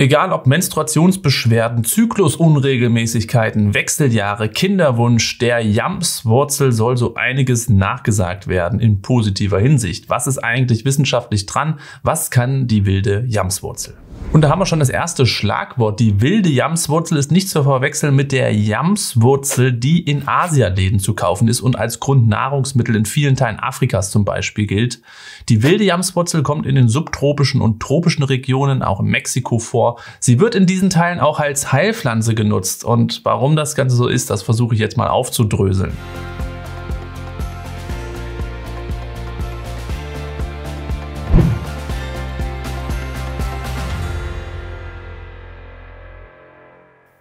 Egal ob Menstruationsbeschwerden, Zyklusunregelmäßigkeiten, Wechseljahre, Kinderwunsch, der Jamswurzel soll so einiges nachgesagt werden in positiver Hinsicht. Was ist eigentlich wissenschaftlich dran? Was kann die wilde Jamswurzel? Und da haben wir schon das erste Schlagwort. Die wilde Jamswurzel ist nicht zu verwechseln mit der Jamswurzel, die in Asialäden zu kaufen ist und als Grundnahrungsmittel in vielen Teilen Afrikas zum Beispiel gilt. Die wilde Jamswurzel kommt in den subtropischen und tropischen Regionen, auch in Mexiko, vor. Sie wird in diesen Teilen auch als Heilpflanze genutzt. Und warum das Ganze so ist, das versuche ich jetzt mal aufzudröseln.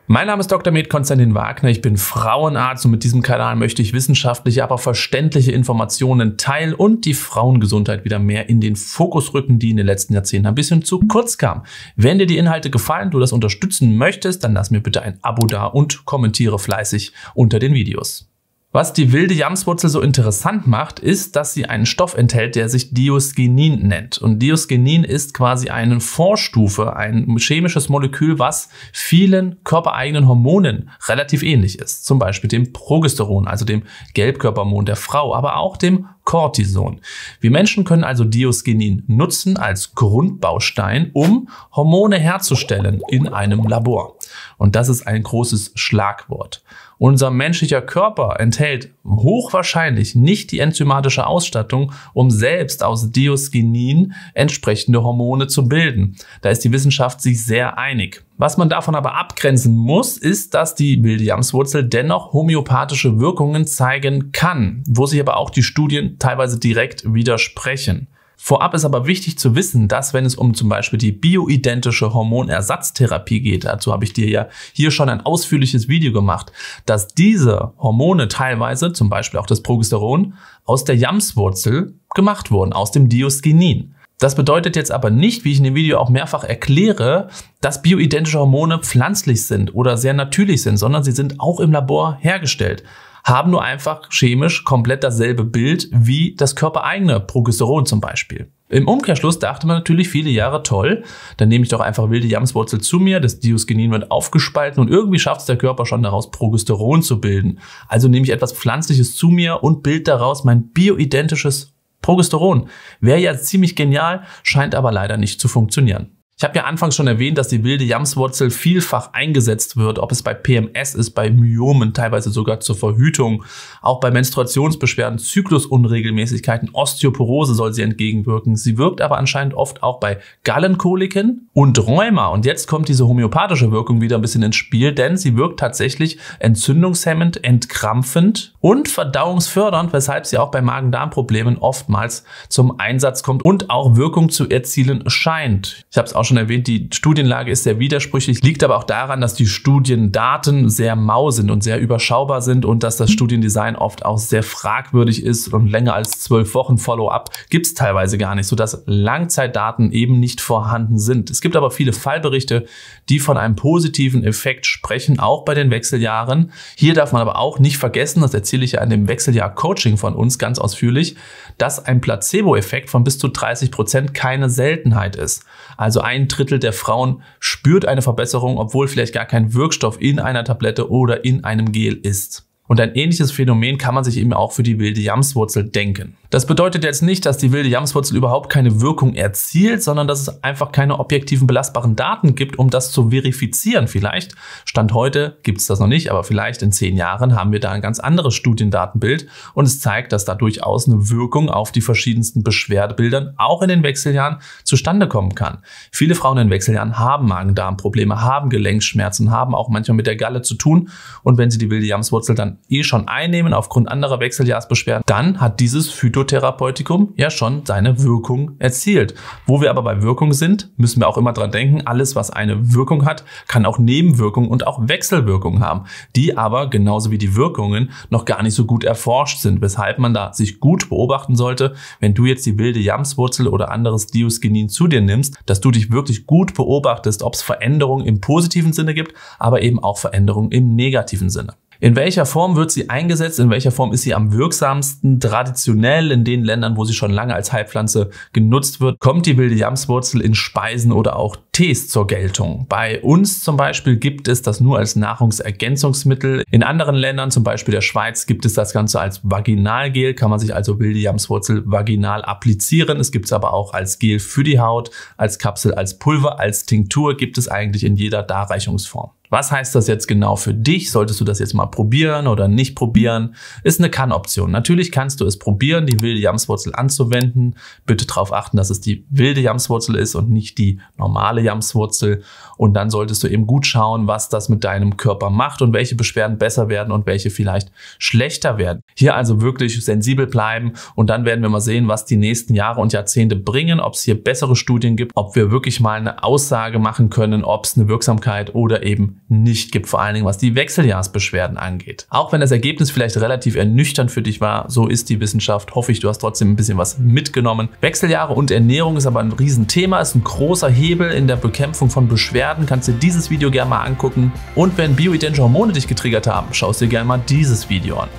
Mein Name ist Dr. Med Konstantin Wagner, ich bin Frauenarzt und mit diesem Kanal möchte ich wissenschaftliche, aber verständliche Informationen teilen und die Frauengesundheit wieder mehr in den Fokus rücken, die in den letzten Jahrzehnten ein bisschen zu kurz kam. Wenn dir die Inhalte gefallen, du das unterstützen möchtest, dann lass mir bitte ein Abo da und kommentiere fleißig unter den Videos. Was die wilde Jamswurzel so interessant macht, ist, dass sie einen Stoff enthält, der sich Diosgenin nennt. Und Diosgenin ist quasi eine Vorstufe, ein chemisches Molekül, was vielen körpereigenen Hormonen relativ ähnlich ist. Zum Beispiel dem Progesteron, also dem Gelbkörperhormon der Frau, aber auch dem Cortison. Wir Menschen können also Diosgenin nutzen als Grundbaustein, um Hormone herzustellen in einem Labor. Und das ist ein großes Schlagwort. Unser menschlicher Körper enthält hochwahrscheinlich nicht die enzymatische Ausstattung, um selbst aus Diosgenin entsprechende Hormone zu bilden. Da ist die Wissenschaft sich sehr einig. Was man davon aber abgrenzen muss, ist, dass die wilde Jamswurzel dennoch homöopathische Wirkungen zeigen kann, wo sich aber auch die Studien teilweise direkt widersprechen. Vorab ist aber wichtig zu wissen, dass wenn es um zum Beispiel die bioidentische Hormonersatztherapie geht, dazu habe ich dir ja hier schon ein ausführliches Video gemacht, dass diese Hormone teilweise, zum Beispiel auch das Progesteron, aus der Jamswurzel gemacht wurden, aus dem Diosgenin. Das bedeutet jetzt aber nicht, wie ich in dem Video auch mehrfach erkläre, dass bioidentische Hormone pflanzlich sind oder sehr natürlich sind, sondern sie sind auch im Labor hergestellt, haben nur einfach chemisch komplett dasselbe Bild wie das körpereigene Progesteron zum Beispiel. Im Umkehrschluss dachte man natürlich viele Jahre toll, dann nehme ich doch einfach wilde Jamswurzel zu mir, das Diosgenin wird aufgespalten und irgendwie schafft es der Körper schon daraus Progesteron zu bilden. Also nehme ich etwas Pflanzliches zu mir und bild daraus mein bioidentisches Progesteron wäre ja ziemlich genial, scheint aber leider nicht zu funktionieren. Ich habe ja anfangs schon erwähnt, dass die wilde Jamswurzel vielfach eingesetzt wird, ob es bei PMS ist, bei Myomen, teilweise sogar zur Verhütung, auch bei Menstruationsbeschwerden, Zyklusunregelmäßigkeiten, Osteoporose soll sie entgegenwirken. Sie wirkt aber anscheinend oft auch bei Gallenkoliken und Rheuma. Und jetzt kommt diese homöopathische Wirkung wieder ein bisschen ins Spiel, denn sie wirkt tatsächlich entzündungshemmend, entkrampfend und verdauungsfördernd, weshalb sie auch bei Magen-Darm-Problemen oftmals zum Einsatz kommt und auch Wirkung zu erzielen scheint. Ich habe es auch schon erwähnt, die Studienlage ist sehr widersprüchlich, liegt aber auch daran, dass die Studiendaten sehr mau sind und sehr überschaubar sind und dass das Studiendesign oft auch sehr fragwürdig ist und länger als zwölf Wochen Follow-up gibt es teilweise gar nicht, sodass Langzeitdaten eben nicht vorhanden sind. Es gibt aber viele Fallberichte, die von einem positiven Effekt sprechen, auch bei den Wechseljahren. Hier darf man aber auch nicht vergessen, das erzähle ich ja an dem Wechseljahr Coaching von uns ganz ausführlich, dass ein Placebo-Effekt von bis zu 30 Prozent keine Seltenheit ist. Also ein ein Drittel der Frauen spürt eine Verbesserung, obwohl vielleicht gar kein Wirkstoff in einer Tablette oder in einem Gel ist. Und ein ähnliches Phänomen kann man sich eben auch für die wilde Jamswurzel denken. Das bedeutet jetzt nicht, dass die wilde Jamswurzel überhaupt keine Wirkung erzielt, sondern dass es einfach keine objektiven belastbaren Daten gibt, um das zu verifizieren vielleicht. Stand heute gibt es das noch nicht, aber vielleicht in zehn Jahren haben wir da ein ganz anderes Studiendatenbild und es zeigt, dass da durchaus eine Wirkung auf die verschiedensten Beschwerdebildern auch in den Wechseljahren zustande kommen kann. Viele Frauen in den Wechseljahren haben Magen-Darm-Probleme, haben Gelenkschmerzen, haben auch manchmal mit der Galle zu tun und wenn sie die wilde Jamswurzel dann eh schon einnehmen aufgrund anderer Wechseljahrsbeschwerden, dann hat dieses Phytotherapeutikum ja schon seine Wirkung erzielt. Wo wir aber bei Wirkung sind, müssen wir auch immer dran denken, alles was eine Wirkung hat, kann auch Nebenwirkungen und auch Wechselwirkungen haben, die aber genauso wie die Wirkungen noch gar nicht so gut erforscht sind, weshalb man da sich gut beobachten sollte, wenn du jetzt die wilde Jamswurzel oder anderes Diosgenin zu dir nimmst, dass du dich wirklich gut beobachtest, ob es Veränderungen im positiven Sinne gibt, aber eben auch Veränderungen im negativen Sinne. In welcher Form wird sie eingesetzt? In welcher Form ist sie am wirksamsten? Traditionell in den Ländern, wo sie schon lange als Heilpflanze genutzt wird, kommt die wilde Jamswurzel in Speisen oder auch Tees zur Geltung. Bei uns zum Beispiel gibt es das nur als Nahrungsergänzungsmittel. In anderen Ländern, zum Beispiel der Schweiz, gibt es das Ganze als Vaginalgel. Kann man sich also wilde Jamswurzel vaginal applizieren. Es gibt es aber auch als Gel für die Haut, als Kapsel, als Pulver, als Tinktur gibt es eigentlich in jeder Darreichungsform. Was heißt das jetzt genau für dich? Solltest du das jetzt mal probieren oder nicht probieren? Ist eine Kann-Option. Natürlich kannst du es probieren, die wilde Jamswurzel anzuwenden. Bitte darauf achten, dass es die wilde Jamswurzel ist und nicht die normale Jamswurzel. Und dann solltest du eben gut schauen, was das mit deinem Körper macht und welche Beschwerden besser werden und welche vielleicht schlechter werden. Hier also wirklich sensibel bleiben und dann werden wir mal sehen, was die nächsten Jahre und Jahrzehnte bringen, ob es hier bessere Studien gibt, ob wir wirklich mal eine Aussage machen können, ob es eine Wirksamkeit oder eben nicht gibt, vor allen Dingen was die Wechseljahrsbeschwerden angeht. Auch wenn das Ergebnis vielleicht relativ ernüchternd für dich war, so ist die Wissenschaft. Hoffe ich, du hast trotzdem ein bisschen was mitgenommen. Wechseljahre und Ernährung ist aber ein Riesenthema, ist ein großer Hebel in der Bekämpfung von Beschwerden. Kannst dir dieses Video gerne mal angucken. Und wenn bioidentische Hormone dich getriggert haben, schaust dir gerne mal dieses Video an.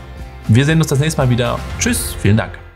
Wir sehen uns das nächste Mal wieder. Tschüss, vielen Dank.